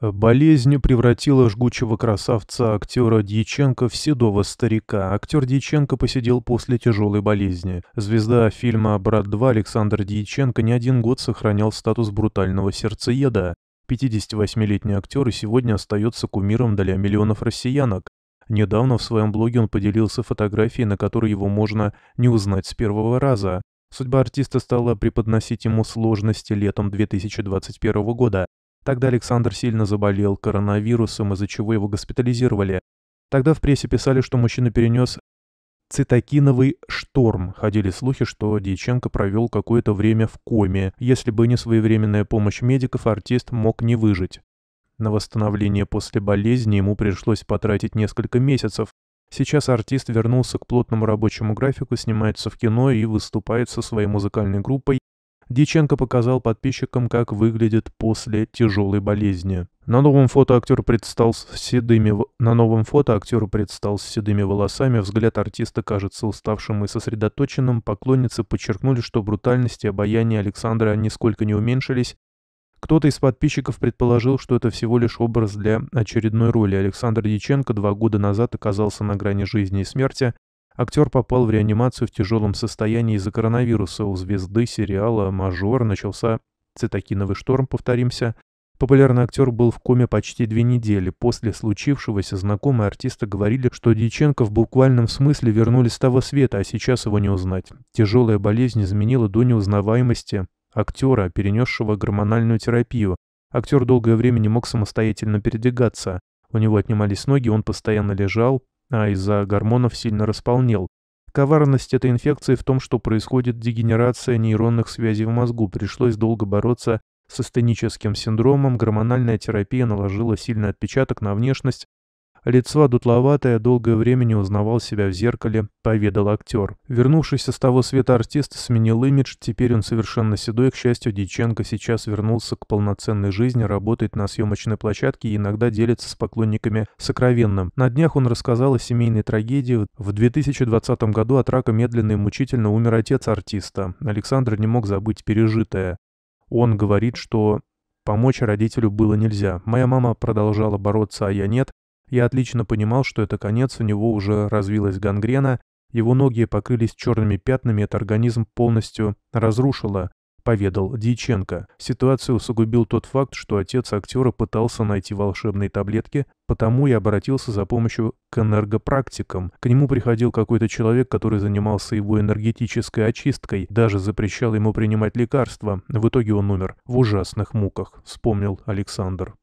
Болезнь превратила жгучего красавца актера Дьяченко в седого старика. Актер Дьяченко посидел после тяжелой болезни. Звезда фильма «Брат 2» Александр Дьяченко не один год сохранял статус брутального сердцееда. 58-летний актер и сегодня остается кумиром для миллионов россиянок. Недавно в своем блоге он поделился фотографией, на которой его можно не узнать с первого раза. Судьба артиста стала преподносить ему сложности летом 2021 года. Тогда Александр сильно заболел коронавирусом, из-за чего его госпитализировали. Тогда в прессе писали, что мужчина перенес цитокиновый шторм. Ходили слухи, что Дьяченко провел какое-то время в коме. Если бы не своевременная помощь медиков, артист мог не выжить. На восстановление после болезни ему пришлось потратить несколько месяцев. Сейчас артист вернулся к плотному рабочему графику, снимается в кино и выступает со своей музыкальной группой Диченко показал подписчикам, как выглядит после тяжелой болезни. На новом фото актер предстал с седыми... На новом фото актер предстал с седыми волосами, взгляд артиста кажется уставшим и сосредоточенным, поклонницы подчеркнули, что брутальность и обаяние Александра нисколько не уменьшились, кто-то из подписчиков предположил, что это всего лишь образ для очередной роли. Александр Дьяченко два года назад оказался на грани жизни и смерти, Актер попал в реанимацию в тяжелом состоянии из-за коронавируса. У звезды сериала «Мажор» начался цитокиновый шторм, повторимся. Популярный актер был в коме почти две недели. После случившегося знакомые артиста говорили, что Дьяченко в буквальном смысле вернули с того света, а сейчас его не узнать. Тяжелая болезнь изменила до неузнаваемости актера, перенесшего гормональную терапию. Актер долгое время не мог самостоятельно передвигаться. У него отнимались ноги, он постоянно лежал, а из-за гормонов сильно располнел. Коварность этой инфекции в том, что происходит дегенерация нейронных связей в мозгу. Пришлось долго бороться с астеническим синдромом, гормональная терапия наложила сильный отпечаток на внешность, Лицо одутловатое, долгое время не узнавал себя в зеркале, поведал актер. Вернувшись с того света артист сменил имидж, теперь он совершенно седой, к счастью, Диченко сейчас вернулся к полноценной жизни, работает на съемочной площадке и иногда делится с поклонниками сокровенным. На днях он рассказал о семейной трагедии. В 2020 году от рака медленно и мучительно умер отец артиста. Александр не мог забыть пережитое. Он говорит, что Помочь родителю было нельзя. Моя мама продолжала бороться, а я нет. Я отлично понимал, что это конец, у него уже развилась гангрена, его ноги покрылись черными пятнами, это организм полностью разрушило, поведал Дьяченко. Ситуацию усугубил тот факт, что отец актера пытался найти волшебные таблетки, потому и обратился за помощью к энергопрактикам. К нему приходил какой-то человек, который занимался его энергетической очисткой, даже запрещал ему принимать лекарства. В итоге он умер в ужасных муках, вспомнил Александр.